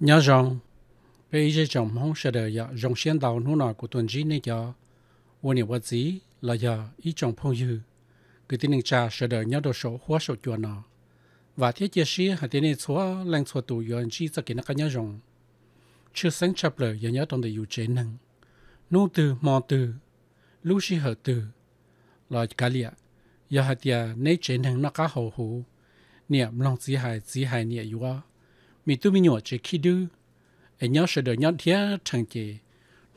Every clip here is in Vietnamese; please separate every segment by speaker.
Speaker 1: nhà rằng bây giờ chồng không sẽ đợi giờ dòng xuyên đầu nô nọ của tuần trí này giờ ôn niệm vật gì là giờ ý chồng phong dư cứ tin cha sẽ đợi nhà đồ số hóa số chuột nọ và thiết chia sẻ hạt tiền này xóa lên xóa tủ yon chi cho kiến các nhà rằng chưa sáng chập lời nhà nhớ trong đời yêu chế năng nô từ mò từ lúc xí hợp từ lo cả liệt, giờ hạt giờ nấy trên hàng nó cá hậu hủ niệm lòng chỉ hài chỉ hài niệm yếu mi tu mi nhọ chỉ khi đưa anh nhớ sẽ được nhớ thía chẳng chỉ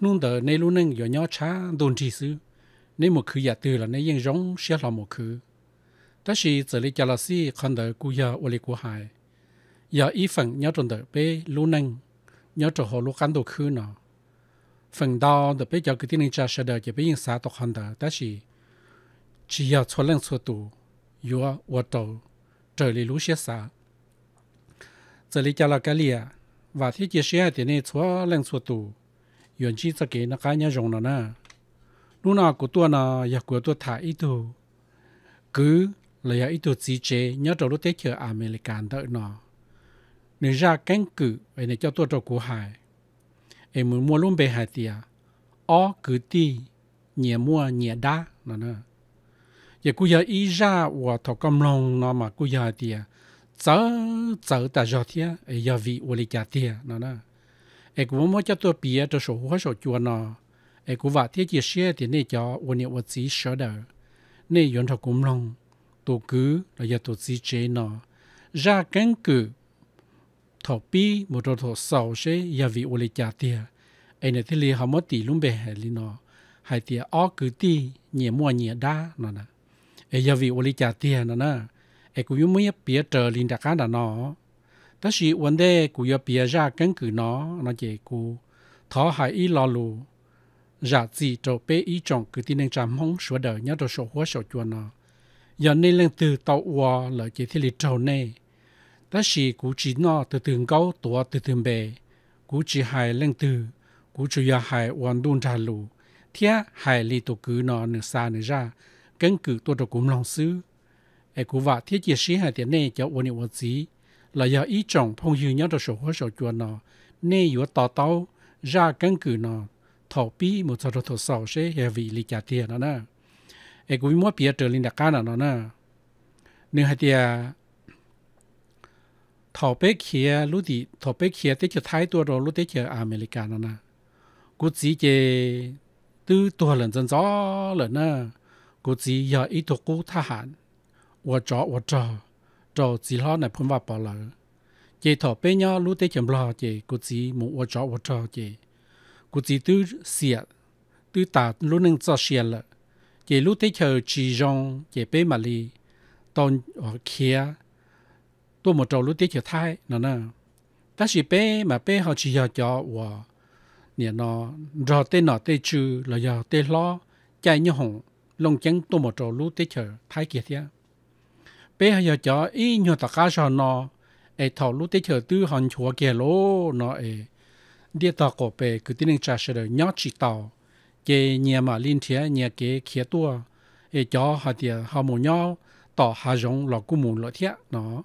Speaker 1: nung đờ nấy luôn nâng giờ nhớ cha đồn chỉ sư nấy một khứ giả tử là nấy yên rong sẽ là một khứ ta chỉ chỉ lấy cho là si còn đờ cú giờ ô lê cú hài giờ ý phận nhớ trong đờ bê luôn nâng nhớ trong hồ lúc căn đồ khứ nào phần đó được biết cho cái này cha sẽ đợi chỉ bây giờ xã tộc hành đó đó là cái cái gì, và thế này cho lượng chỉ 要错认错读，有我走这里路些啥，这里加了个里啊，话题解释下的呢错认错读，原起这个那个人用了呢，路那古多呢也古多他一度，cứ là ya ít tổ chức nhớ đầu lúc tết chờ American đó nó, nên ra căn cứ về này cho tôi cho cụ hải em muốn mua luôn bề hạt tia ó cứ ti nhẹ mua nhẹ đá nó nè giờ cô giờ ý ra và thọ cầm lòng nó mà cô giờ tia à? chớ chớ ta giờ tia e giờ vị ô li cha tia nó nè em cũng muốn cho tôi bia cho số hóa số chùa nó em cũng vạ thiết chia sẻ thì nên cho ô niệm ô chí sở đời nên yon thọ cầm lòng tôi cứ là giờ tôi chỉ chế nó ra căn cứ thọ pi một đồ thọ sầu sẽ ya vị ô lệ trả tia, anh này thì li hàm mất tỷ luôn bề hay li nó Hai tiền ó cứ ti nhẹ mua nhẹ đa nó nè ai ya vị ô lệ trả tia nó nè ai cũng muốn mấy bia trở linh đặc cá là nó ta chỉ vấn đề của ya bia ra căn cứ nó nó chỉ của thọ hai ý lo lù giả gì trò bé ý chọn cứ tin đang chạm hóng sửa đời nhớ đồ sổ hóa sổ chuồn nó giờ nên lên từ tàu hòa lợi chỉ thì li trâu này đó là cú chỉ nó từ từ cao tua từ từ bề cú chỉ hài lên từ cú chủ yếu hài hoàn đun trà lù thia hài li tổ cứ nó nửa xa nửa ra căn cứ tổ đồ cũng lòng sư ai cú vạ thiết chỉ sĩ hài tiền này cho ổn định ổn chí là do ý trọng phong dư nhớ được sổ hóa sổ chuồn nó nên yếu tỏ tao ra căn cứ nó thọ bi một số thọ sầu sẽ hệ vị lý trả tiền nó nè ai cú mua bia trở lên đặc ca nó nè nửa hai tiền ทอเปเคียรู้ดิทอเปเคียเตจะท้ายตัวเรารู้เตจะอเมริกานะนะกูจีเจตื้อตัวหลังจันจ้อหลังนะกูจีอย่าอีตัวกูทหารว่าจอว่าจอจอจีล้อในพ้นว่าปอลเจทอเปยอรู้เตจำรอเจกูจีหมูว่าจอว่าจอเจกูจีตื้อเสียตื้อตารู้หนึ่งจอเสียละเจรู้เตเชอจีจงเจเปมาลีตอนเคีย có một trâu lúa tiết cho thai nó nè ta chỉ bé mà bé họ chỉ giờ cho và nè nó rò tên nó tê trừ là giờ tê lo chạy như hồng lông chắn tôi một trâu lúa tiết cho thai kia thế bé họ giờ cho ý nhiều tất cả cho nó ai thọ lúa tiết cho tư hòn chúa kia lô nó ai địa tàu cổ bé cứ tin trả sẽ được nhót chỉ tàu chế nhà mà liên thế nhà kế kia tua cho họ thì họ muốn nhau tỏ hà giống lọ cú muốn lọ thiết nó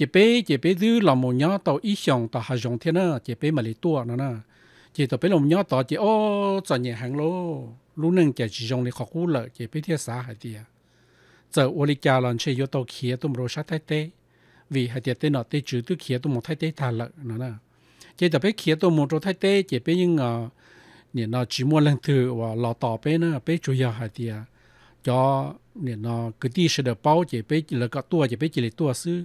Speaker 1: chỉ bé chỉ bé dư lòng một nhớ tàu ít xong tàu hà rộng thế na chỉ bé mà lấy tua na na chỉ tàu bé lòng nhớ tàu chỉ ô cho nhẹ hàng lô lúc nâng chỉ chỉ rộng lấy khó cú lợi chỉ bé thiết xã hải tiệt giờ ô lý cha lần chơi vô tàu khía tụm rồi sát thái tế vì hải tiệt tên nọ tế chữ tư khía tụm một thái tế thà lợ na na chỉ tàu bé khía tụm một rồi thái tế chỉ bé nhưng à ờ, nên nó chỉ mua lần thứ và lò tàu bé na bé chủ yếu hải tiệt cho nên nó cứ đi sẽ được bao chỉ bé là cả tua chỉ bé chỉ lấy tua xứ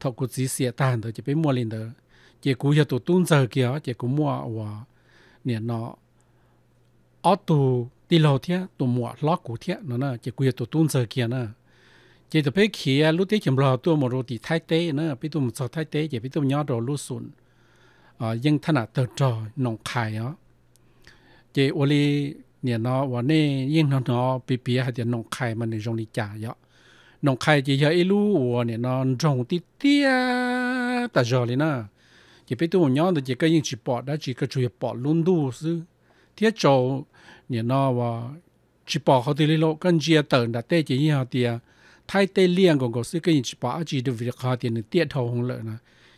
Speaker 1: thọ cụ chỉ xịa tàn tới chỉ biết mua lên tới chỉ cú giờ tụ tuôn giờ kia chỉ cú mua và nè nó ở tụ đi lâu thế tụ mua lót cụ thế nó nè chỉ cú giờ tụ tuôn giờ kia nè chỉ tụ biết kia lúc thế chấm lo tụ một rồi thì thái tế nè biết tụ một sao thái tế chỉ biết tụ nhỏ rồi lúc sụn à, nhưng thân à tờ trò nòng khai á chỉ ô li nè nó và nè nhưng nó nó bị bia hay là nòng khai mà nè rong đi trả vậy nông khai chỉ cho ilu ủa nè nó trồng tí tía ta giờ lên nè chỉ biết tôi nhớ được chỉ cái những chỉ bỏ chỉ cái chủ bỏ luôn đủ chứ thiết chỗ nè nó chỉ bỏ họ thì lên lộ cần chia tờ tê chỉ như họ tiền thay tê liền còn có sự cái những chỉ bỏ chỉ được việc họ tiền được tiết thầu không lợi nè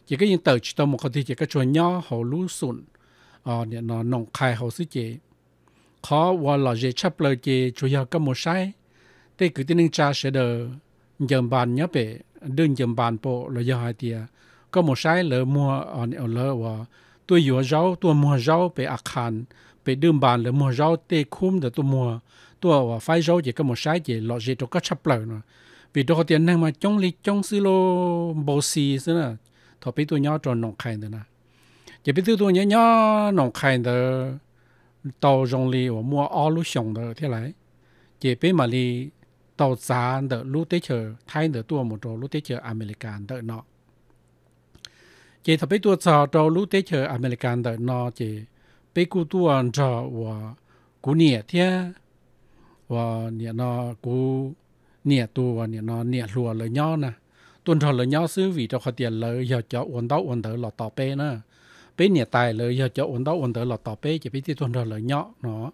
Speaker 1: chỉ cái những tờ chỉ tao một họ thì chỉ cái chuyện nhỏ họ lú sụn ờ, nè nó nông khai họ chỉ khó và là dễ chấp lời chỉ chủ yếu cái một sai tê cứ tin cha sẽ được dầm bàn nhớ bể đừng dầm bàn bộ là do hai tia có một sai lỡ mua ở ở lỡ và tôi vừa rau tôi mua rau bể ạc hàn bể đừng bàn lỡ mua rau tê khum để tôi mua tôi và phải rau chỉ có một sai chỉ lọ gì tôi có chấp lỡ nữa vì tôi có tiền năng mà chống lý chống xí lô bồ xì xí nữa thọ bị tôi nhớ tròn nòng khai nữa nè chỉ bị tôi nhớ nhớ nòng khai nữa tàu rồng lì và mua ao lú sòng nữa thế này chỉ bị mà lì tàu giá đỡ lũ tế chờ thay đỡ tua một trò lũ tế chờ American đỡ nọ chỉ thập biết tua trò trò lũ tế chờ American đỡ nọ chỉ bé cụ tua trò và cụ nhẹ thế và nhẹ nó cụ nhẹ tua và nhẹ nó nhẹ lùa lời nhau nè tuần trò lời nhau xứ vì cho khó tiền lời giờ cho uốn đau uốn đỡ lọt tàu bé nè bây nhẹ tài lời giờ cho uốn đau uốn đỡ lọt tàu bé chỉ biết tuần trò lời nhau nọ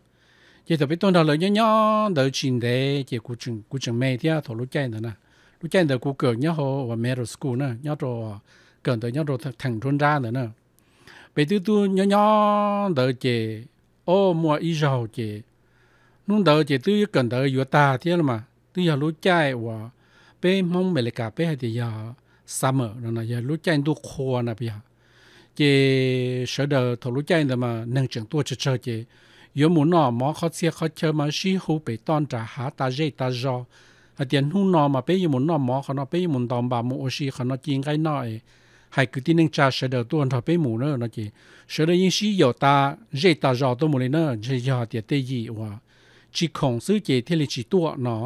Speaker 1: chỉ tập biết tôn đầu lợi nhớ nhớ đợi chuyện đấy chỉ cố chừng cố chừng mẹ thì à, thổ lúc chạy nữa nè lúc chạy được cố cờ nhớ hồ và mẹ rồi school nữa nhớ rồi ờ, cần tới nhớ rồi thằng thôn ra nữa nè bây tư tu nhớ nhớ đợi chỉ ô mua y rau chỉ nung đời chỉ tư cần tới vừa ta thế mà tư giờ lúc chạy và bé mong mẹ lại cả bé thì giờ summer rồi nè giờ lúc chạy tu khô nè bây giờ chỉ sợ đợi thổ lúc chạy nữa mà nâng chừng tua chơi chơi chỉ 有冇喏冇เขาเสียเขาเจอมาชีหูไปตอนจะหาตาเจตาจอเตียนหูนอมาไปยมุนนอหมอเขานอไปยมุนตอมบามูโอชีเขานอจริงไกนอเอให้คือที่นึงจ่าเสดตัวทอไปหมูเนอนะจีเสดยิงชีโยตาเจตาจอตัวหมูเลยเนอเจยอเตียเตยีว่าจีคงซื้อเจเทเลจีตัวนอ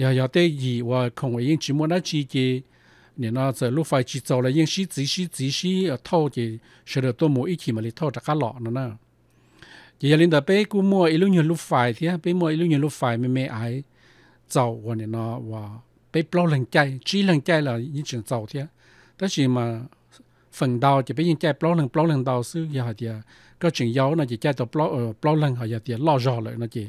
Speaker 1: ยอยอเตยีว่าคงยิงจีมัวนะจีเจเนี่ยนอเสลูกไฟจีโจเลยยิงชีจีชีจีชีเท่าเจเสดตัวหมูอีขีมาเลยเท่าจากกะหลอกนั่นน่ะ chỉ là linda bé cú mua ít lúc nhiều lúc phải thì bé mua ít lúc nhiều lúc phải mẹ mẹ ai giàu và này nó và bé bao lần chạy chỉ lần chạy là như chuyện giàu thì đó chỉ mà phần đầu chỉ bé những chạy bao lần bao lần đầu xứ giờ thì có chuyện yếu nó chỉ chạy tàu bao bao lần họ giờ thì lo rõ rồi nó chỉ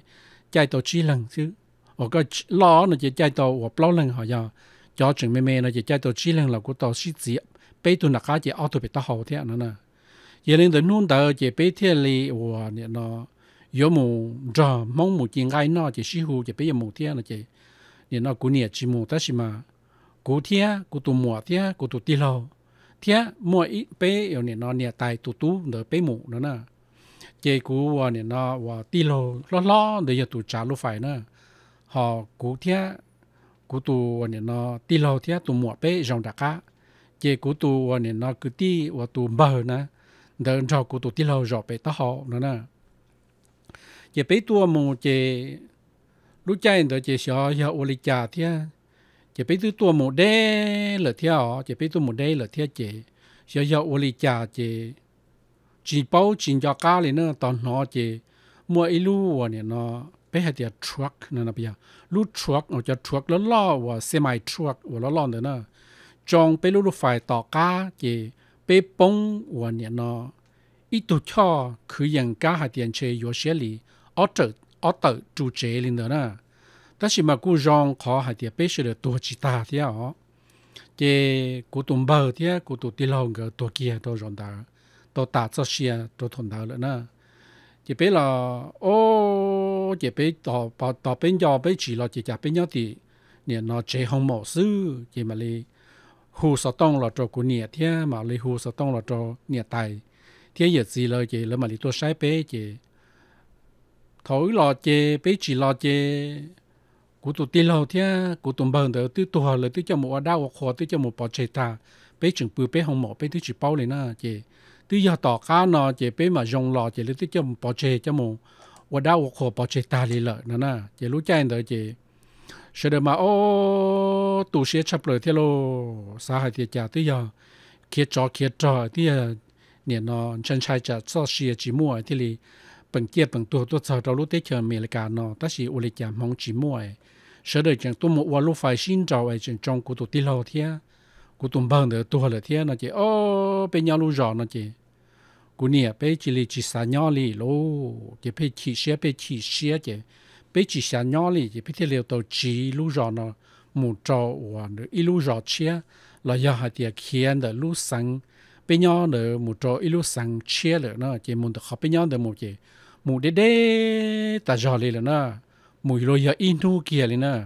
Speaker 1: chạy tàu chỉ lần xứ hoặc cái lo nó chỉ chạy tàu và bao lần họ giờ cho chuyện mẹ mẹ nó chỉ chạy tàu chỉ lần là của tàu sĩ gì bé tụi nó khá chỉ auto bị tao hậu thế nó nè 也令得弄到这白天里我呢那有么着梦么见爱那这时候这白也么天了这，你那过年寂寞但是嘛，过天过度么天过度地老，天么一白有你那年代嘟嘟的白么了呢，这古我呢那我地老老老的也都加路费呢，好过天过度我呢那地老天度么白让大家，这过度我呢那个地我度白呢。đỡ cho cô tổ tiên lâu rõ bé tao họ nữa nè chỉ bé tua mù chỉ lúc chạy đỡ chỉ sợ giờ ô li chả thế chỉ bé tua mù đê là thế họ chỉ bé tua mù đê là thế chỉ sợ giờ ô li chả chỉ chỉ bao chỉ cho cá lên nữa tao nó chỉ mua ít lu nè nó bé hay thì truck nè nè bây giờ lu truck nó cho truck nó lo và semi truck và nó lo nữa nè trong bé lu lu phải tàu cá chỉ 被崩我年咯，一度巧去人家下电车有些里，我走我走住这里的呢，但是嘛，古让考下的必须得多几大的哦，这古东北的古东地老个多几多让大，多大这些多同到了呢，这边了哦，这边到到到边要边去了，这家边要的，你那这项模式，这么哩。hù sọ tông là trò của nhẹ thế mà lấy hù sọ tông là trò nhẹ tài thế giờ gì lời chị là mà lấy tôi sai bé chị thổi lò chê bé chỉ lò chê của tụi tin lâu thế của tụi bờn đỡ tứ tùa là tứ cho một đau hoặc khó tứ cho một bỏ chê ta bé chừng bự bé hồng mỏ bé tứ chỉ bao lên na chị tứ giờ tỏ cá nọ, chị bé mà dùng lò chị lấy tứ cho một bỏ chê cho một và đau hoặc khó bỏ chê ta lì lợi nó na chị lúc chạy đỡ chị sẽ được mà ô tụ sẽ chập lời thế lô xã hội thì chả tới giờ kia trò kia trò thì เนี่ยนอนฉันชายจะซอเชียจิมัวที่ลีปังเกียปังตัวตัวเธอเรารู้เตเชอเมริกานอตั้งสีอุลิจามองจิมัวเสด็จจังตัวมัวลูกไฟชินเจ้าไอจังจงกูตัวตีเราเทียกูตุ้มบังเดือตัวเลยเทียนะจีโอ้เป็นยาลูจอนนะจีกูเนี่ยไปจิลีจิสานยอลีโลจะไปฉีเชียไปฉีเชียเจ bây chỉ xa nhỏ lì thì biết giờ liệu tàu chỉ lưu rõ nó mù trò và ít lưu rõ chia là do hạt tiền khiến được lũ sáng bây nhỏ được mù trò ít lũ sáng chia được nó chỉ muốn được học bây nhỏ được một chỉ mù đế đế ta rõ lì là nó mù rồi giờ in thu kia lì nó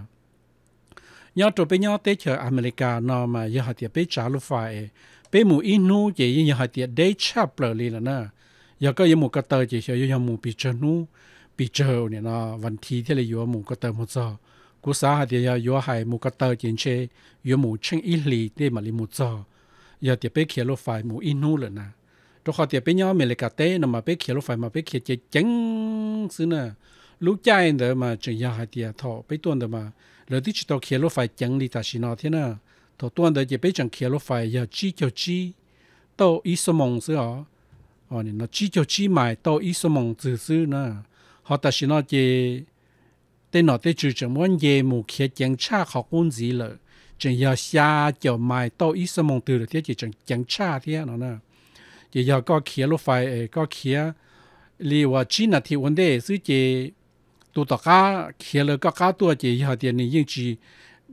Speaker 1: nhỏ trò bây nhỏ tới chờ America nó mà do hạt tiền bây trả lưu phải bây mù in thu chỉ do hạt tiền đế chấp lì nó giờ có những một cái tờ chỉ cho do mù bị chân nu ปีเจอเนี่ยนะวันที่ที่เลยอยู่หมู่ก็เติมหมดจอกูสาหาเดียวอยู่หายหมู่ก็เติมเจนเชยอยู่หมู่เชิงอิลีได้มาลิหมดจออย่าเดี๋ยวไปเขียนรถไฟหมู่อินูเลยนะตัวเขาเดี๋ยวไปย้อมเมลิกาเต้นมาไปเขียนรถไฟมาไปเขียนเจจังซื้อนะลูกใจเดี๋ยวมาจึงยาหาเดียวทอไปตัวเดี๋ยวมาแล้วที่จะตัวเขียนรถไฟจังลีตาชินอที่น่ะทอตัวเดี๋ยวจะไปจังเขียนรถไฟอย่าจี้เจ้าจี้โตอีสมองซื้ออ๋อเนี่ยเราจี้เจ้าจี้หมายโตอีสมองซื้อซื้อนะ họ ta xin nói gì tên nó tên chủ chẳng muốn gì mù kia chẳng cha họ quân gì lợ chẳng giờ xa chờ mai tao ít sớm mong từ được thế chỉ chẳng chẳng cha thế nó nè chỉ giờ có kia lúc phải có kia li và chỉ là thì vấn đề sự chỉ tụ tập cá kia là có cá tua chỉ họ tiền này nhưng chỉ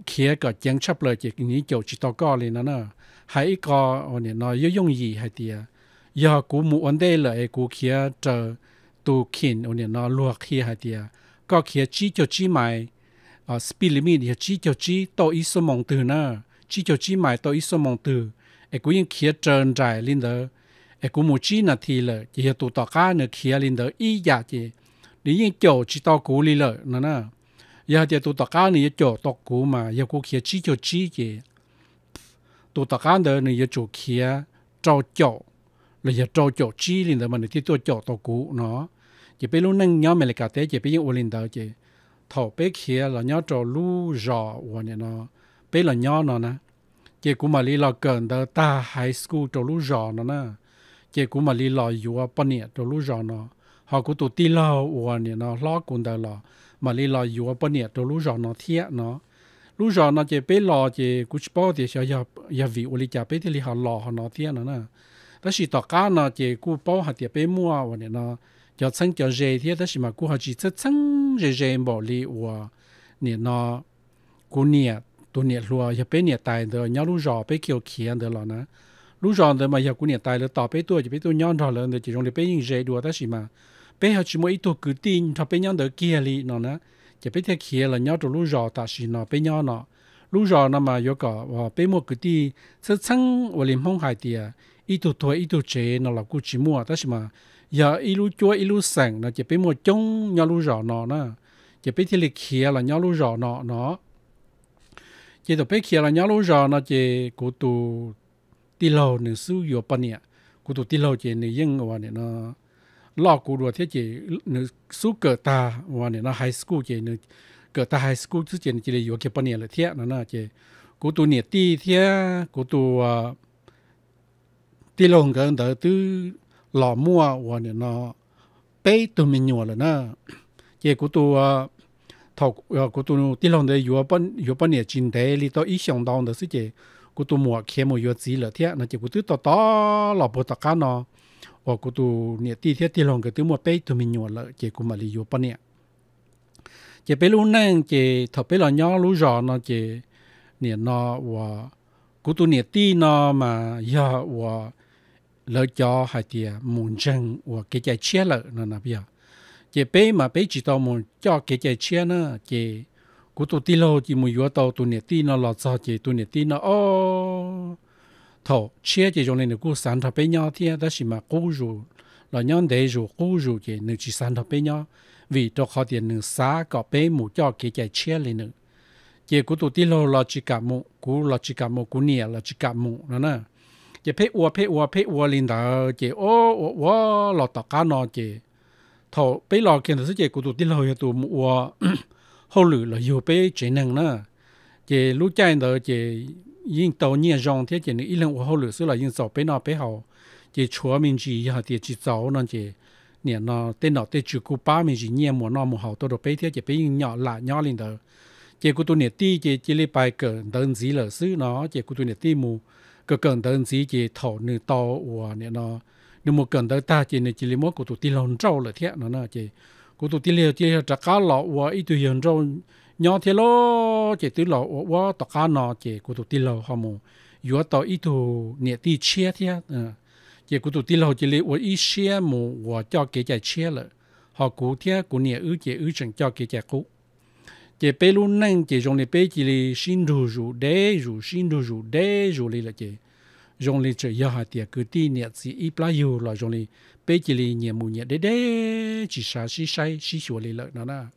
Speaker 1: kia có chẳng chấp lời chỉ nghĩ kiểu chỉ tao có liền nó nè hãy có này nói yếu dùng gì hay tiền giờ cú mù vấn đề là cú kia chờ ตูขินอุเนี่ยนอลวกเฮียหาเดียก็เขียจีเจียวจีหมายอ่าสปิลิมีเดียจีเจียวจีโตอีสมองตือนะจีเจียวจีหมายโตอีสมองตือไอ้กูยังเขียเจินใจลินเดอไอ้กูมูจีนาทีเลยเฮียตูต่อก้าเนื้อเขียลินเดออีอยากจีนี่ยังเจียวจีโตกูลีเลยนั่นนะยาเดียตูต่อก้าเนี่ยเจียวตอกูมายากูเขียจีเจียวจีจีตูต่อก้าเดอเนี่ยจูเขียเจ้าเจียวเลยเจ้าเจียวจีลินเดอมันที่ตัวเจียวตอกูเนาะ chỉ biết lúc nâng nhau mình lại cả thế chỉ biết những ôn linh đầu chỉ thầu bé kia là nhau trò lũ rò ôn này nó bé là nhau nó nè chỉ cũng mà đi là gần đó ta high school trò lũ rò nó nè chỉ cũng mà đi là vừa bao nhiêu trò lũ rò nó họ cũng tụt đi lo ôn này nó lo cũng đó là mà đi là vừa bao nhiêu trò lũ rò nó thiệt nó lũ rò nó chỉ bé lo chỉ cũng bao thì sẽ giờ giờ vị ôn linh chả bé thì họ lo họ nó thiệt nó nè 但是大家呢，这个包含特别满，我呢，cho chân cho dê thì ta chỉ mà cô họ chỉ cho chân dê dê bỏ đi và nè nó cô nè tu nè lúa giờ bé nè tài rồi nhớ lúc rò bé kiểu kia rồi là nè lúc rò rồi mà giờ cô nè tài rồi tỏ bé tuổi giờ bé tuổi nhớ rồi là rồi chỉ dùng để bé nhìn dê ta chỉ mà bé họ chỉ mua ít tuổi cứ tin thọ bé nhớ đỡ kia đi nó nè giờ bé theo kia là nhớ rồi lúc rò ta chỉ nó bé nhớ nó lúc rò nó mà yêu cả và bé mua cứ đi cho chân và liền mong hại tiệt ít tuổi tuổi ít tuổi trẻ nó là cô chỉ mua ta chỉ mà giờ ilu chua ilu sảng nó chỉ biết một chung nhau lu rõ nó nè chỉ biết thì lịch kia là nhau lu rõ nó nó chỉ tụi biết kia là nhau lu rõ nó chỉ cụ tụ ti lầu nè su yo bận nè cụ tụ ti lầu chỉ nè yên ở nè nó lọ cụ đùa thế chỉ nè su cỡ ta ở nè nó high school chỉ nè cỡ ta high school chứ chỉ nè chỉ là yo kia bận nè là thế nó nè chỉ cụ tụ nè ti thế cụ tụ ti lầu gần đỡ tư lò mua và nó bê tụi mình nhỏ rồi nè chỉ của tụ ờ, thầu ờ, của lòng đấy vừa bên vừa bên nhà chính thế li tôi ý 想到的是 chỉ của tụ mua khi mua vừa chỉ là thế nó chỉ của tụ to to lò bộ cả nó của tụ nhà ti thế tin lòng cái tụ mua bê tụi mình rồi chỉ của mà li vừa bên nhà chỉ bê lúc nãy chỉ nhỏ lúc giờ nó chỉ nè của tụ nhà ti nó mà giờ và lỡ cho hai tia muốn chân và cái chạy chia lợ nó là bây chỉ bé mà bé chỉ tao muốn cho cái chạy chia nữa chỉ cú tụ ti lô chỉ muốn yếu tao tụ nè ti nó lọt sao chỉ tụ nè ti nó ô thọ chia chỉ trong này nó cú sản thọ bé nhau thì đó chỉ mà cú rồi là nhóm để rồi cú rồi chỉ nó chỉ sản thọ bé nhau vì cho họ tiền nó xá có bé muốn cho cái chạy chia lên nữa chỉ cú tụ ti lô là chỉ cả một cú là chỉ cả một cú nè là chỉ cả một nó nè chỉ phê uo phê uo phê uo lên đó chỉ ô ô ô lọt tạc cá nó chỉ thọ bây lọ kiện thứ chỉ của tụi tin lời tụi uo hậu lử là nhiều bây chỉ năng nữa chỉ lúc chạy đó chỉ yên tàu nhẹ rong thế chỉ những ít lần hậu lử xứ là yên sọ bây nọ bây hậu chỉ chúa mình chỉ họ thì chỉ cháu nó chỉ nè nó tên nó tên chữ cú ba mình chỉ nhẹ mua nó mua hậu tôi đồ bây thế chỉ bây nhỏ lạ nhỏ lên đó chỉ của tụi nè ti chỉ chỉ lấy bài cờ đơn gì lỡ xứ nó chỉ của tụi nè ti mua ก็เกินเตินสีจีเท่าหนึ่งต่ออัวเนี่ยเนาะนึกว่าเกินเตินตาจีในจีลิมอกูตุตีหลงเจ้าเลยเทียเนาะนะจีกูตุตีเลียวจีจะก้าหล่ออัวอีตุยันเจ้าย่อเทโลจีตุหล่ออัวต่อก้าหนอจีกูตุตีหล่อฮอมูอยู่ต่ออีตุเนี่ยตีเชียเทียเออจีกูตุตีหล่อจีเลยอัวอีเชียมูอัวเจ้าเกจเชียเลยฮอกูเทียกูเนี่ยอื้อจีอื้อจังเจ้าเกจกู chỉ bê luôn nâng chỉ dùng để bê chỉ là xin đủ rủ đế rủ xin đủ rủ đế rủ lì là chỉ dùng để chơi giờ hạt tiệc cứ tin nhật gì ít lá yêu là dùng để bê chỉ là nhẹ mù nhẹ đế đế chỉ sa xí say xí chùa lì là nó na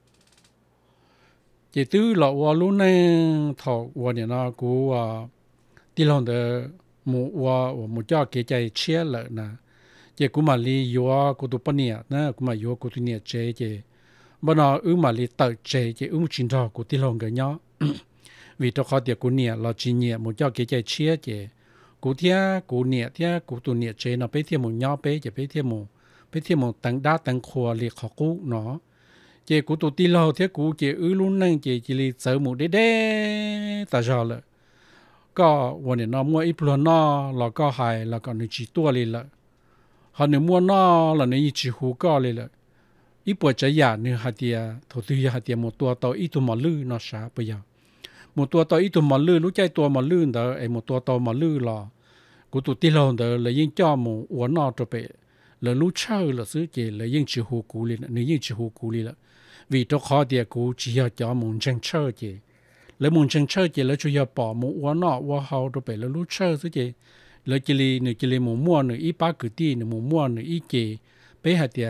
Speaker 1: chỉ tư lọ hoa luôn nâng thọ hoa này nó cú à đi lòng đó mù hoa và mù cho cái chạy chia lợi nè chỉ cú mà lì yêu cú tu bận nhẹ nè cú mà yêu cú tu nhẹ chơi chỉ bọn nó ưu mà lì tờ chế chế ưu chinh trò của tí lồng cái nhỏ vì cho khó tiệc của nịa là chỉ nịa một cho cái chế chia chế của thia của nịa thia của tụ nịa chế nó bé thia một nhỏ bé chế bé thia một bé thia một tăng đa tăng khua liệt khó cú nó chế của tụ tí lò thia của chế ưu luôn năng chế chỉ lì sợ một đế đế ta giờ lợ có วัน này nó mua ít luôn nó là có hại là còn chỉ tua lì lợ họ nếu mua nó là nếu chỉ hú có lì lợ ít bữa giả như hạt tiề thổ tư hạt tiề một tua tàu ít tu mỏ lư nó xả bây giờ một tua tàu ít tu mỏ lư lúc chạy tua mỏ lư đó một tua tàu mỏ lư là của tụ ti lồn đó là yên cho một uốn nọ cho bệ là lúc chơi là xứ chỉ là yên chỉ hồ cú liền nếu yên chỉ hồ cú liền vì cho khó tiề cú chỉ cho cho một chân chơi chỉ là một chân chơi chỉ chủ yếu bỏ một uốn nọ uốn hậu cho bệ là lúc chơi xứ chỉ là chỉ lì mua nửa ít ba cử ti nửa một mua nửa ít chỉ bé hạt tiề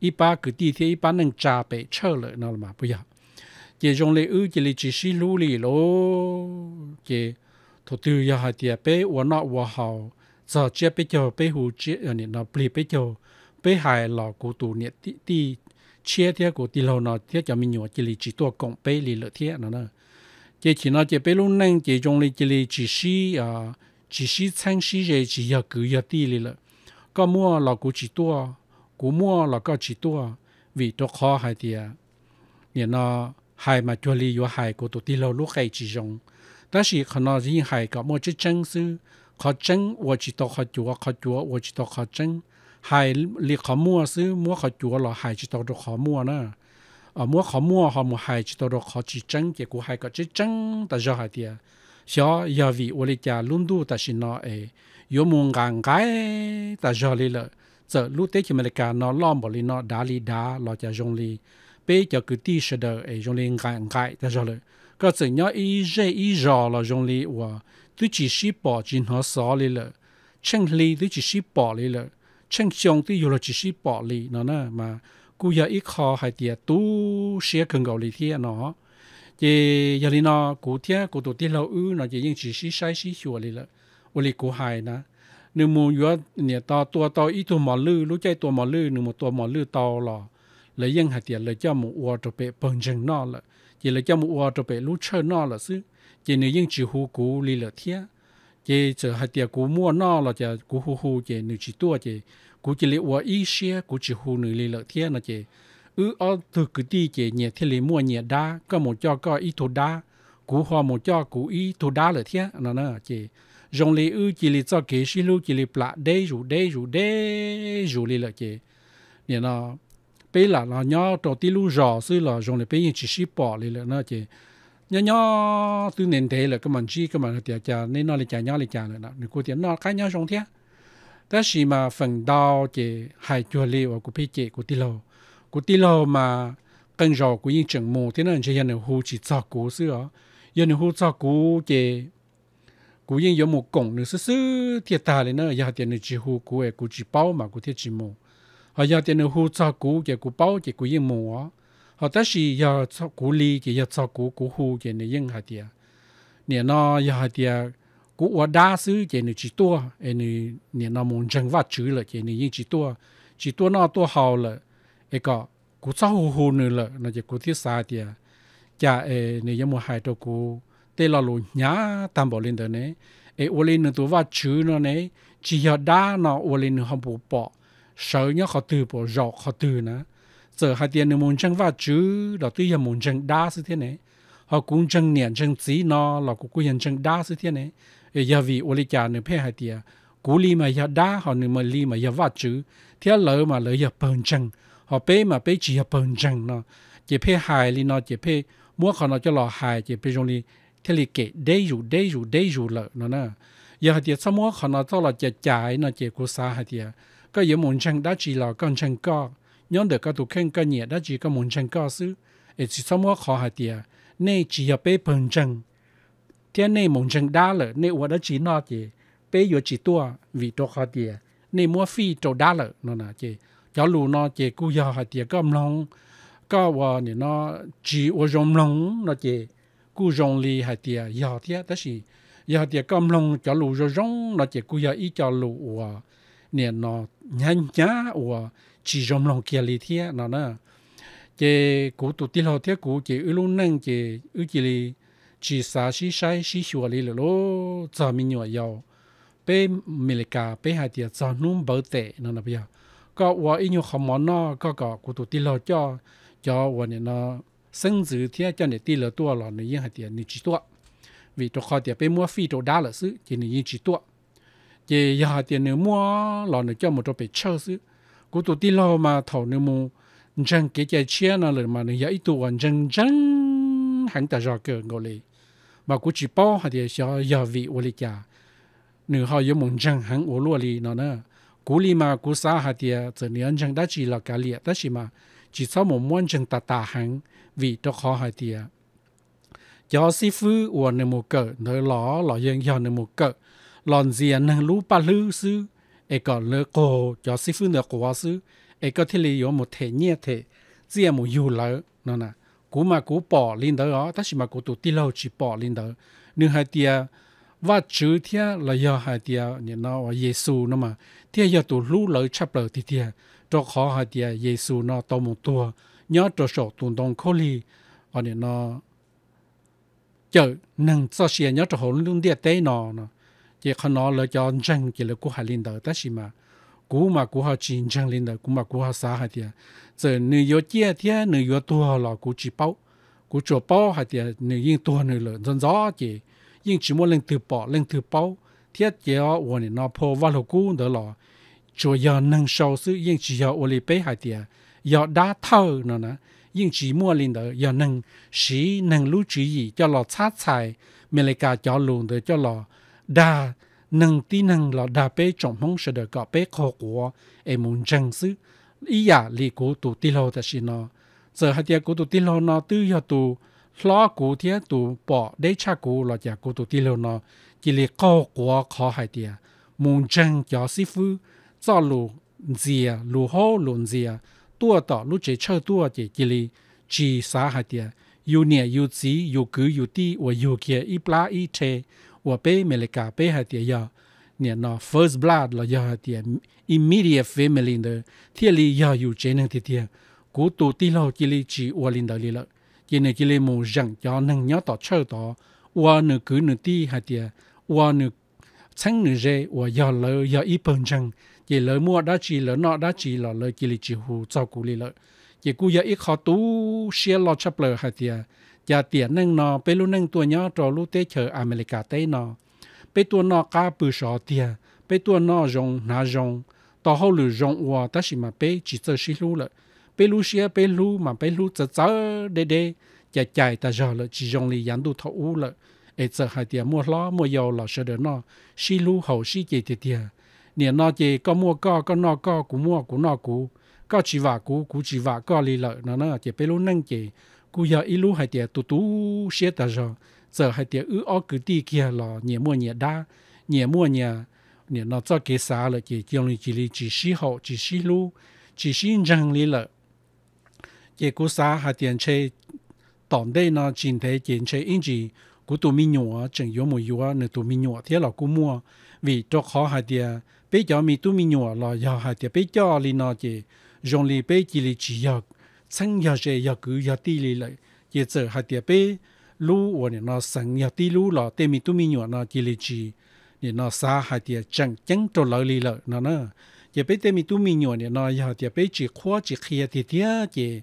Speaker 1: 一般个地铁一般能加倍车了，那了嘛不要。这种嘞，有这里只是路里咯，这土地也还地被我那我好，早接被叫被胡接，呃你那不里被叫被害老古土呢地地切贴古地老那贴叫民谣这里只多讲被里了贴那呢，这其那这被路能这种嘞这里只是啊，只是参西这只要个要地里了，搞么老古只多。cú mua là có chỉ tua vì tôi khó hay tiệt nên nó hay mà cho lý do hay của tôi tiêu lúc hay chỉ dùng đó là khi nó riêng hay có mua chút chân sư khó chân và chỉ tôi khó chúa khó chúa và chỉ tôi khó chân hay lý khó mua sư mua khó chúa là hay chỉ tôi được khó mua nữa À, ờ, mua khó mua họ mua hay chỉ tôi được khó chỉ chân chỉ cú hay có chỉ chân ta do hay tiệt Xóa giờ vì ô lý cha luôn đủ ta xin nó ấy yếu muốn ngang cái ta do lý lợi giờ lúc tế chỉ mà cả nó lom bỏ lì nó đá li đá lo cho dùng li bây giờ cứ ti sờ đờ ấy dùng li ngại ngại ta rồi có sự nhớ ý dễ ý rõ là dùng li và tôi chỉ ship bỏ chỉ nó xó li lợ chân li tôi chỉ ship bỏ li lợ chân chồng tôi là chỉ ship bỏ li nó nè mà cú giờ ít khó hay tiệt tu xé cần gạo li thiệt nó chỉ giờ lì nó cú thiệt cú tổ tiệt lâu ư nó chỉ những chỉ ship sai ship chùa li lợ 我哩古海呢。นึ่งมูยัวเนี่ยต่อตัวต่ออีตัวหมอลือรู้ใจตัวหมอลือหนึ่งมูตัวหมอลือต่อหล่อเลยยังหัดเดียเลยเจ้ามูอัวจะเปเปิงจังนอละจีเลยเจ้ามูอัวจะเปรู้เชิญนอละซึ่งจีเนี่ยยังจีหูกูลีละเทียจีจะหัดเดียกูมั่วนอละจะกูหูหูจีหนึ่งจีตัวจีกูจีเลยอัวอีเชียกูจีหูหนึ่งลีละเทียนะจีอือเอาถือกูตีจีเนี่ยเทเลมั่วเนี่ยด้าก็หมดจอก็อีทุด้ากูหอหมดจอกูอีทุด้าเลยเทียนั่นน่ะจี dòng lì ư chỉ lì cho kế xin lu chỉ lì plạ đê rủ đê rủ đê rủ lì là chế nè nó bây là nó nhó trò tí lu rò sư là dòng lì bây giờ chỉ ship bỏ lì là nó chế nhó nhó tư nền thế là cái mình chi cái mình tiệt chả nên nó lì chả nhó lì chả là nó cô tiệt nó cái nhó dòng thế đó chỉ mà phần đau chế hai chua lì và của phi chế của tí lô của tí lô mà cần rò của những trường mù thế nên chỉ nhân hồ chỉ cho cố sư nhận được hồ trợ cố chế cú yên yếu một cổng nữa sư sư thiệt ta lên nó giờ tiền nữa chỉ hú cú ấy cú chỉ bao mà cú chỉ mù họ giờ tiền nữa hú cho cú chỉ cú bao chỉ cú yên mù họ tất sĩ giờ cho cú li chỉ giờ cho cú cú hú chỉ nữa yên hạt tiền nè nó giờ hạt tiền cú đa sư chỉ nữa chỉ tua ấy nữa nè nó muốn chẳng vắt chữ là chỉ nữa chỉ tua chỉ tua nó tua hào là ấy có cú cho hú hú nữa là nó chỉ cú thiệt xa tiền chả ấy nữa yên mù hại cho tê là lù nhá tam bỏ lên đó này, ê ô lên nữa tụi va chữ nó này chỉ giờ đa nó ô lên nữa không bộ bỏ sợ nhớ khó từ bỏ rõ khó từ nữa giờ hai tiền nữa muốn chăng va chữ đó tuy giờ muốn chăng đa sự thế này họ cũng chăng niệm chăng trí nó là cũng cũng chăng đa sự thế này ê giờ vì ô lên cha nữa phe hai tiền cú li mà giờ đa họ nữa mà li mà giờ va chữ thế lỡ mà lỡ giờ bền chăng họ bé mà bé chỉ giờ bền chân nó chỉ phe hài li nó chỉ phe mua họ nó cho lò hài chỉ phe trong li เทลิเกได้อยู่ได้อยู่ได้อยู่เลยนะนะอย่าเดียสมว่าขณะตลอดจะจ่ายนะเจกุสาเดียก็ยังมุนชังได้จีเราก็ชังก็ย้อนเด็กก็ถูกแข่งก็เหนียได้จีก็มุนชังก็ซื้อเอจิสมว่าขอเดียเนจีอย่าไปเพิ่งจังเทียนเนมุนชังได้เลยเนอวดได้จีนอเจไปอยู่จีตัววีตัวขอเดียเนมัวฟีโจได้เลยนะนะเจจ้าลูนอเจกูยาเดียก็มลงก็ว่าเนี่ยนอจีอวจมลงนอเจ cú rong li hai tia giờ tia đó là giờ tia cầm long cho lu rồi rong nó chỉ cú giờ ý cho lu, ủa nè nó nhanh nhá ủa chỉ rong lông kia li tia nó nè chỉ cú tụ tia lo tia cú chỉ ư luôn năng chỉ ư chỉ li chỉ sa xí sai xí xua li lo giờ mình nhỏ giàu bé America bé hai tia giờ nung bờ tệ nó nè bây giờ có ủa ý nhau không món nó có có cú tụ tia cho cho ủa nè 生子天叫你低了多了，你也还得你知多，为着好点被莫非洲打了是，就你也知多，也也还得你莫老你叫么着被吃是，古多低了嘛头你么，真给家钱了了嘛，你也一多真真很得着个我嘞，嘛古只包还得小要为我嘞家，你好有梦真很我落哩那呢，古里嘛古啥还得这年真的只了家里，但是嘛。chỉ sau một môn chừng tà tà hắn vì cho khó hỏi tìa gió si phư uổng nè một cỡ nơi ló ló yên gió nè một cỡ lòn diện lũ ba lư sư e có lỡ cổ gió si phư nè cổ sư e có thể lý một thể nhẹ thể diện một dù lỡ nó nè cú mà cú bỏ lên đó đó tất mà cú tụ ti lâu chỉ bỏ lên đó nhưng hai tia và chữ thia là do hai tia nhìn nó và Giêsu nó mà thia giờ tụ lũ lỡ chắp lỡ thì thia cho khó hạt địa Giêsu nó to một tua nhớ cho sổ tuần đông khô li ở đây nó chờ nâng cho xe nhớ cho hồn luôn địa tế nó nó chỉ khi nó là cho răng chỉ là của hai linh đời ta xí mà cú mà cú họ chỉ răng linh đời cú mà cú họ xa hạt địa giờ nữ yếu chia thế nữ yếu tua là cú chỉ bao cú chỗ bao hạt địa nữ yên tua nữ là dân gió chỉ nhưng chỉ muốn lên từ bỏ lên từ bao thiết chế ở này nó phô vào lô cú đó là cho giờ nâng sâu sự yên chỉ giờ ô lì bế hai tiền giờ đã thơ nó nè yên chỉ mua lên đó giờ nâng sĩ nâng lũ chỉ gì cho lò sát xài mình lại cả cho luôn để cho lò đa nâng tí nâng lò đa bế trọng mong sẽ được gọi bế khổ của em muốn chân sự ý giả dạ, lì của tụ tí lô ta xin nó giờ hai tiền của tụ tí lô nó tư giờ tụ lo của thế tụ bỏ để cha của lo chả của tụ tí lô nó chỉ lì khổ của khó hai tiền muốn chân cho sư phụ cho lù dìa lù hô lù dìa tua tỏ lù chế chơi tua chế chỉ lì chỉ xa hạt tiệt nè yêu chí yêu cứ yêu ti và yêu kia ít lá ít thế và bé mẹ lệ cả bé hạt tiệt nè nó first blood là giờ hạt tiệt immediate family nữa thiệt lì giờ yêu chế năng thiệt tiệt cú tụ ti lo chỉ lì chỉ đời lì lợ chỉ nè chỉ lì mù rằng cho nhớ tỏ chơi tỏ và nửa cứ nửa ti hạt tiệt và nửa sáng nửa rê và giờ lỡ giờ ít bận rằng chỉ lỡ mua đã chỉ lỡ nọ đã chỉ lỡ lỡ chỉ lì chỉ hù cho cụ lì lỡ chỉ cụ giờ ít khó tú xe lo chấp lỡ hay tiền giờ tiền nâng nọ bây lúc nâng tua nhỏ trò lúc tế chờ America tế nọ bây tua nọ cá bự sọ tiền bây tua nọ rong nà rong tao hậu lử rong hoa ta chỉ mà bây chỉ chơi xí lú lỡ bây lúc xe bây lúc mà bây lúc chớ chớ đê đê giờ chạy ta giờ lỡ chỉ rong lì yán đủ u lỡ ấy giờ hai tiền mua lo mua dầu lỡ sợ đỡ nọ xí lú hậu xí chỉ tiền nè nó chỉ có mua co có nó co cũng mua cũng nó cũng có chỉ vả cũng cũng chỉ vả có lì lợi nó nó chỉ bê lú năng chỉ cú giờ ít lú hai tiệt tụ tú xé tờ giờ hai tiệt ứ ó cứ đi kia lò nhẹ mua nhẹ đa nhẹ mua nhẹ nhẹ nó cho kế xã lợi chỉ chiều lì chỉ lì chỉ xí hậu chỉ xí lú chỉ xí răng lì lợi chỉ cú xã hai tiệt chê tổng đây nó chỉnh thế chỉnh chê in chỉ cú tụ mi nhụa chẳng yếu mùi yếu nữa tụ mi nhụa thế là cú mua vì cho khó hai tiệt bây giờ mi tu mi nhỏ là giờ hai thì bây giờ li nó chỉ dùng li bây chỉ li chỉ giờ sang giờ sẽ giờ cứ giờ ti li lại chỉ giờ hai thì bây lu và nó sang giờ ti lu là tên mi tu mi nhỏ nó chỉ li chỉ thì nó xa hai thì chẳng chẳng trâu lợi li lợi nó nữa chỉ bây tên mi tu mi nhỏ này nó giờ thì bây chỉ khoa chỉ kia thì thế chỉ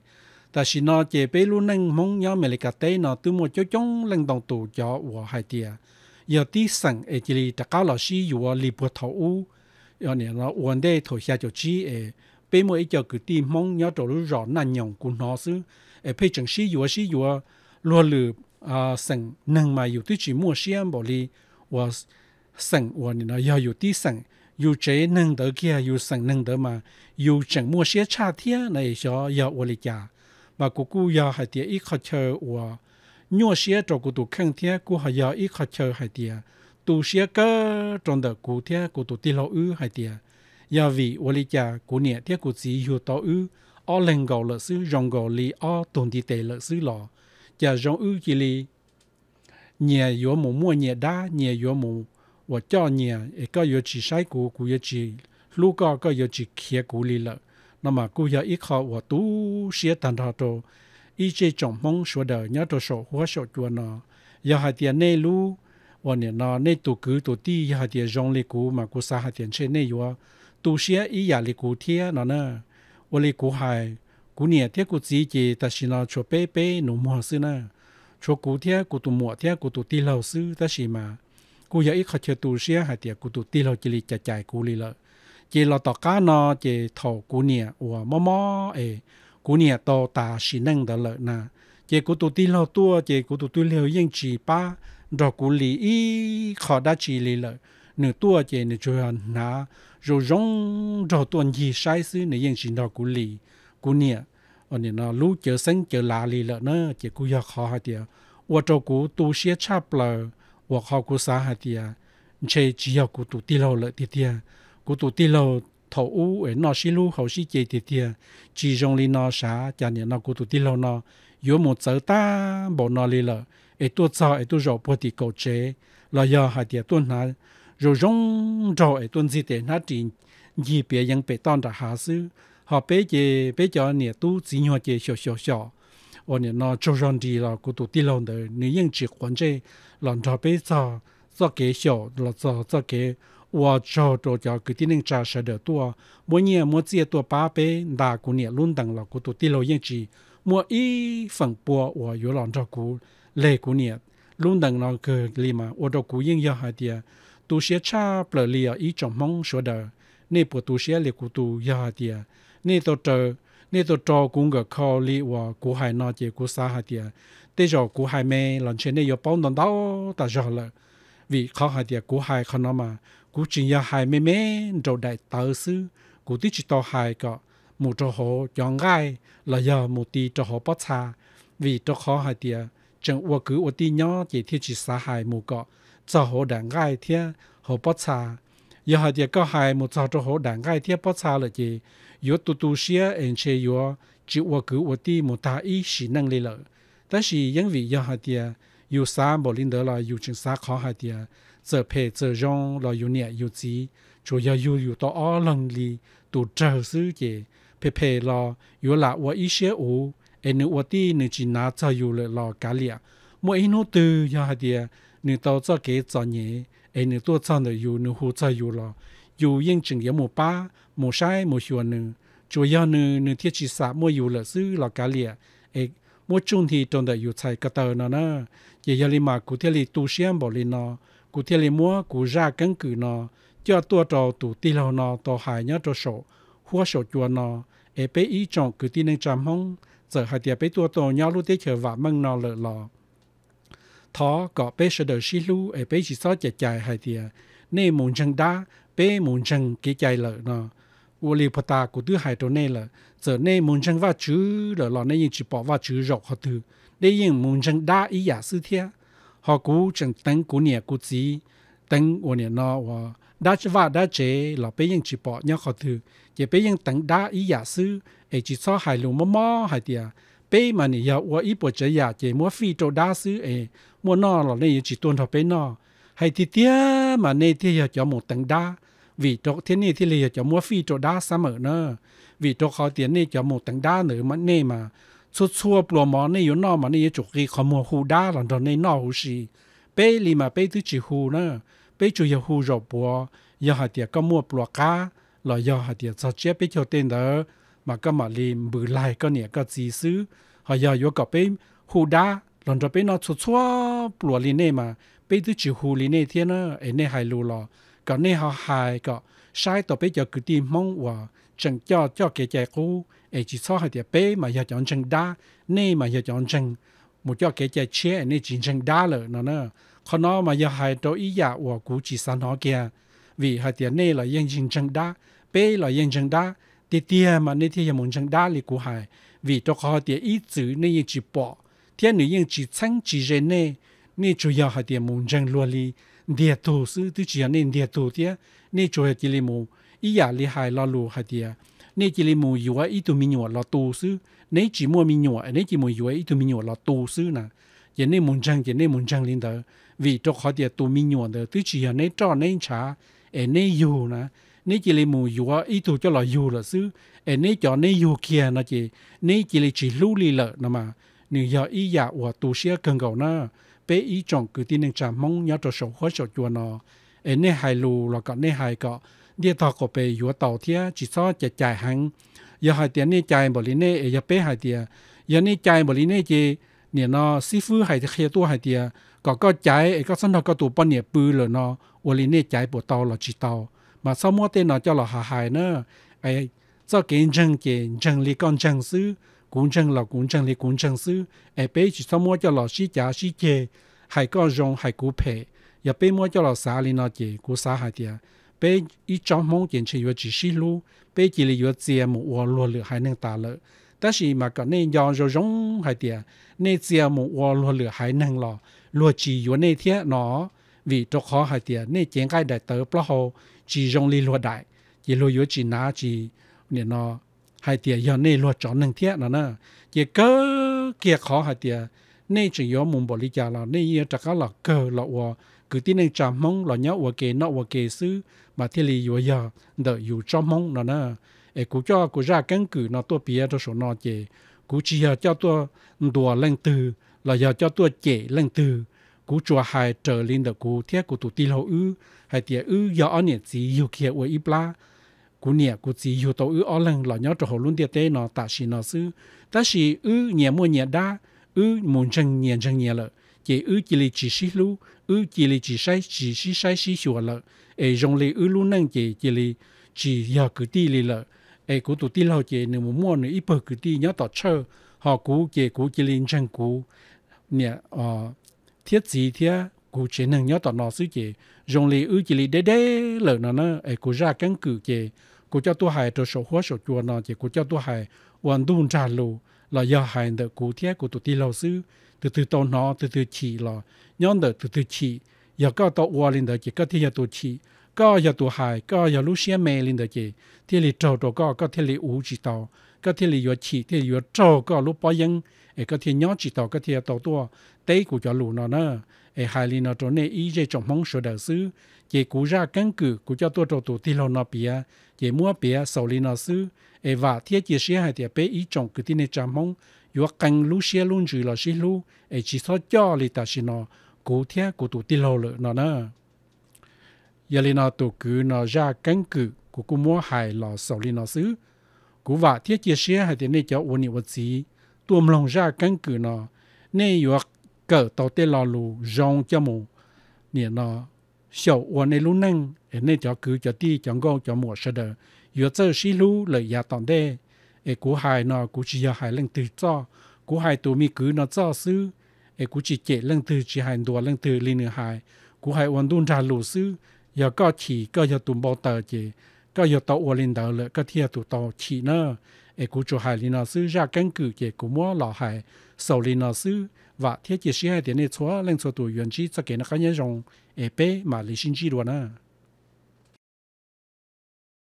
Speaker 1: ta chỉ nó chỉ bây luôn năng mong nhớ mẹ lại cả tây nó tu một chỗ chống lăng đồng tù cho và hai thì giờ tí sẵn chỉ là sĩ dùa li bùa thầu 有年了，问题头下就只诶，被某一叫个地梦要走路绕南洋古老是诶，配正是有是有落了啊，省能嘛有对起莫先无哩，我省我呢要有地省，有这能得个有省能得嘛，有整莫些差天那一下要我哩家，嘛姑姑要还第一口吃我，尿些照顾都看天，姑还要一口吃还第。tu sĩ cơ trong đợt cụ thế cụ tu ti lo ư hai tiệt do vì ô lý cha cụ nhẹ thế cụ chỉ hiểu tao ư o lên gò lợi sư rong gò li o tồn ti tệ lợi sư lọ cha rong ư chỉ li nhẹ yếu mù mua nhẹ đa nhẹ yếu mù và cho nhẹ có yo chỉ sai cụ cụ yo chỉ lúc có có yo chỉ kia cụ li lợi nó mà cụ yếu ít khó và tu sĩ tan ra trô ý chế trọng mong sửa đời nhớ trô số hóa số chùa nó giờ hai tiền này lúc 我呢那那都古都第一下点让哩古嘛古啥下点车那有啊，都些一呀哩古天那呢，我哩古还古年天古自己，但是呢做白白弄么事呢，做古天古都么天古都地老师，但是嘛，古也一考车都些下点古都地老这里在在古里了，这老大家呢这头古年我么么诶，古年到大是能的了呢，这古都地老多，这古都对了应几把。đó cú lì ý khó đã chỉ lì lợi nửa tua chế nửa chùa nà rồi rong rồi tuần gì sai sư nửa yên sinh đó cú lì cú nia ở nè nó lú chờ sinh chờ lá lì lợi nữa chỉ cú giờ khó hạt tiệt và cho cú tu sửa chắp lờ và khó cú xa hạt tiệt chế chỉ giờ cú tu ti lâu lợi tiệt tiệt cú tu ti lâu thầu u ở nó xí lú hậu xí chế tiệt tiệt chỉ rong lì nó xa, chả nè nó cú tu ti lâu nó yếu một giờ ta bỏ nó lì lợi ai tu cha ai tu rau po ti ko che la ya ha ti tu rồi rong rau ai tu gì te na ti gì bia yang pe ton da ha sư họ bé chế bé cho nè tu chỉ nhỏ chế xò xò xò ở nè nó cho rằng đi là cụ tu ti lòng đời nếu những chỉ cho bé cho cho cái xò là cho cái và cho cho cho cái tin nên trả sẽ được tua mỗi nhà mỗi chia tua lê của nè luôn đằng nó cứ li mà ô đồ cú yên giờ hai tiệt tu sĩ cha bờ li ở ý trong mong sửa đờ nè bộ tu sĩ lê của tu giờ hai tiệt nè tổ trợ nè tổ trò cũng gờ kho li và của hai nọ chế của xa hai tiệt tê giờ của hai mẹ lần trên nè giờ bao đòn đau ta giờ lợ vì khó hai tiệt của hai khó nó mà của chỉ giờ hai mẹ mẹ đầu đại tớ sư của tí chỉ to hai cọ một trò hồ chọn gai là giờ một tí trò họ bắt xa vì trò khó hai tiệt 我给我的娘几天去杀害某个，做好蛋改天，好不差。一下天搞害，没着好蛋改天不差了。几有多多些而且要就我给我地，没大一是能力了。但是因为有下天，有啥不领得了，有成啥考下的，这拍自用了，有年有之，就要有遇到阿能力，拄着输几，拍拍了，有了我一些无。em nữa thì nữ chỉ nã cho yêu lệ cá lìa mỗi em nó từ ya thì tao cho cái cho nhẹ em nữ cho nữ yêu nữ hú cho yêu lo yêu yên chừng yếu một ba một sai một hiệu nữ chủ yếu nữ nữ thiết chỉ sạ mỗi yêu lệ sư lo cá lìa em chung thì trong đời yêu chạy cái tờ nó nè giờ giờ cụ thiết li tu xem bảo li nó cụ thiết li mua cụ ra căn cứ nó cho tua trò tụ ti lâu nó tàu hải nhớ trò sổ hua sổ chùa nó em ý chọn cứ tin nên chăm hông giờ hai tia bế tua tổ nhỏ lúc tế chờ và măng nò lợ lò thó có bế sơ đờ xí lu ở bế chỉ xó chạy chạy hai tia nê mùn chân đá bế mùn chân kế chạy lợ nò vô lì phật ta của tứ hai tổ nê là giờ nê mùn chân va chữ lợ lò nê nhưng chỉ bỏ va chữ rộng họ từ để nhưng mùn chân đá ý giả sư thia họ cú chẳng tấn cú nhẹ cú chí tấn vô nhẹ nọ và đã chế và đã chế là bế nhưng chỉ bỏ nhau họ từ chỉ bế nhưng tấn đá ý giả sư ai chỉ cho hai lùng mò mò hai tia bé mà nè giờ ua ít bộ chơi giờ chỉ mua phi trâu đa xứ ai mua nọ là nè chỉ tuân thọ bé nọ hai tia tia mà nè tia giờ cho một tầng đa vì trâu thiên nè thì liền cho mua phi trâu đa xa mở nữa vì trâu khó tiền nè cho một tầng đa nữa mà nè mà xuất xua bùa mò nè yếu nọ mà nè chủ kỳ khó mua hù đa là rồi nè nọ hù xì bé li mà bé thứ chỉ hù nữa bé chủ giờ hù bùa giờ hai tia có mua bùa cá là giờ hai tia cho chết bé cho tên đó mà cái mà lì bự lại cái nè cái gì xứ họ giờ vô cái bên hù đá lần cho bên nó chua chua bùa lì nè mà bên thứ chịu hù lì nè thế nó em nè hài lù lò cái nè họ hài cái sai tổ bây giờ cứ tìm mong và chẳng cho cho cái chạy cũ em chỉ so hai tiệp bé mà giờ chọn chẳng đá nè mà giờ chọn chẳng một cho cái chạy chế em nè chỉ chẳng đá lợ nó còn nó mà giờ hai tao ý dạ cú chỉ san nó kia vì hai tiệp nè là yên chính đá bé là yên chẳng đá tia tia mà nơi tia muốn chẳng đa lì của hải vì cho họ tia ý chữ nên yên chỉ bỏ tia nữ yên chỉ chăng chỉ rẻ nè nên chủ yếu họ tia muốn chẳng luôn lì địa tổ sư tư chỉ nên địa tổ tia nên chủ yếu chỉ lì mù ý giả lì hải lo lù họ tia nên chỉ lì mù yếu ý tụ mình nhỏ lo tổ sư nên chỉ mua mình nhỏ nên chỉ mù yếu ý tụ mình nhỏ lo tổ sư nà giờ nên muốn chẳng giờ nên muốn chẳng lên đó vì cho họ tia tụ mình nhỏ đó tư chỉ nên cho nên trả nên yêu nà นี่จิลิมูอยู่ว่าอีทูจะลอยอยู่หรอซื้อเอ็นี่จอนี่อยู่เคียนะจีนี่จิลิจีลู่ลีเลนะมาหนึ่งยาอีอยากอวาตูเชียเกังเก่าน้าเป้อีจองคือที่หนึ่งจามงยอดัวสองข้อจดจวนอเอ็นี่ไฮลูแล้วก็นี่ไฮก็เดียทอก็ไปอยู่ว่าเต่าเทียจีซ้อจะจ่ายหังยาหายเตียนี่ใจบริเน่เอยาเป้หายเตียยานี่ใจบริเน่จีเนี่ยนอซีฟื้อหายเคียตัวหายเตีย ก็ก็ใจเอ็ก็สนอก็ตัวปนเนี่ยปืนเลยนอวลิเน่ใจปวดเตาหลอจีเตา mà sau mua tên nó cho là hà hài nữa ấy cho cái chân chỉ chân li con chân sư cũng chân là cũng chân li cũng chân sư ấy bây chỉ sau mua cho là sĩ giả sĩ chế hay có dùng hay cú phê giờ bây mua cho là xã li nó chỉ cú xã hài tiệt bây ít trong mong tiền chỉ vừa chỉ sĩ lu bây chỉ là vừa chia một quả lúa lửa hay năng ta lợ ta mà có nên do rồi rong hay tiệt nên chia một quả lúa lửa hay năng lò lúa chỉ vừa nên thiết nó vì cho khó hay tiệt nên chén cái đại tớ bao chỉ dùng li lúa đại chỉ lúa yếu chỉ ná chỉ nè nó hai tia giờ nè lúa chọn nâng thiết nó nè chỉ cơ kia khó hai tia nè chỉ yếu mùng bỏ lý giả là nè yếu chắc là cơ là ua cứ tin nên chạm mong là nhớ ua kề nọ ua kề sư mà thiết lý yếu giờ đỡ yếu cho mong nó nè ê cú cho cú ra căn cứ nó tua bia cho số nó chỉ cú chỉ cho tua đùa lên từ là giờ cho tua chỉ lên từ cú chùa hai trở lên được cú thiết cú tụ tì lâu ư hay tiệt ư do anh nhiệt chỉ yêu kia uy ít la cú nhiệt cú chỉ yêu tàu ư anh lần lọ nhớ trở hồ luôn tiệt tê nó tạ xì nó sư tạ xì ư nhiệt mua nhiệt đa ư muốn chân nhiệt chân nhiệt lợ chỉ ư chỉ lấy chỉ xí lu ư chỉ lấy chỉ sai chỉ xí sai xí chùa lợ ê rong lấy ư luôn năng chỉ chỉ lấy chỉ giờ cứ ti lì lợ ê cú tụ tì lâu chỉ nếu mua nữa ít bờ cứ ti nhớ tọt chơi họ cú chỉ cú chỉ lì chân cú nhiệt ờ thiết gì thế, cụ chế nâng nhớ tỏ nó sư chế dùng lì ư chỉ lì đê đê lỡ nó nó ấy cụ ra căn cử chế cụ cho tôi hài cho sổ hóa sổ chùa nó chế cụ cho tôi hài hoàn đun trà lù là do hài được cụ thế, cụ tụt đi lâu sư từ từ tao nó từ từ chỉ là nhóm được từ từ chỉ giờ có tao qua lên đỡ chế có thiết giờ tụt chỉ có giờ tụt hài có giờ lúc xe mê lên đỡ chế thiết lì trâu trâu có có thiết lì ủ chỉ tao ก็ที่ลียฉีที่ลียโจก็ลูปอยังเอก็ที่ย้อนจิตต่อก็ที่ตัวตัวเต้กูจะหลูนอเนอเอไฮลีนอตัวเนี่ยอีเจจงมองสวดซื้อเจกูจะกังกือกูจะตัวตัวตัวที่เรานอเปียเจมัวเปียสาวลีนอซื้อเอว่าที่เจเสียหายเตียเปอีจงคือที่เนี่ยจำมองอยู่กังลูเสียลุนจีลอชิลูเอจิซอจ่อลิตาชินอกูเทียกูตัวที่เราเลยนอเนอยาลีนอตัวกือนอจะกังกือกูกูมัวหายหลอสาวลีนอซื้อ cú vả thiết chia sẻ hay tiền này cho ôn nhiều vật gì tuôn lòng ra căn cứ nó nên yếu cỡ tàu tê lò lù rong cho mù nè nó sầu ôn này lú năng ở nên cho cứ cho ti cho ngon cho mùa sơ đờ yếu chơi xí lù lợi giá tòn đê ở cú hài nó cú chỉ giờ hài lần từ cho cú hài tụ mi cứ nó cho sư ở cú chỉ chạy lần từ chỉ hài đùa lần từ liên hài cú hài ôn đun ra lù sư giờ có chỉ có giờ tụm bao tờ chế. ก็ยตัวอลินดาเลยก็เทียตัวตัวชีเนอเอกูจะหายลินอซื้อยากังกือเจกูมัวหล่อหายสลินอซื้อว่าเทียจีเสียเดี๋ยวนี้ชัวเล่นชัวตัวยันจีจะเกณฑ์นักเรียนรงเอเป้มาลิชินจีด้วยนะ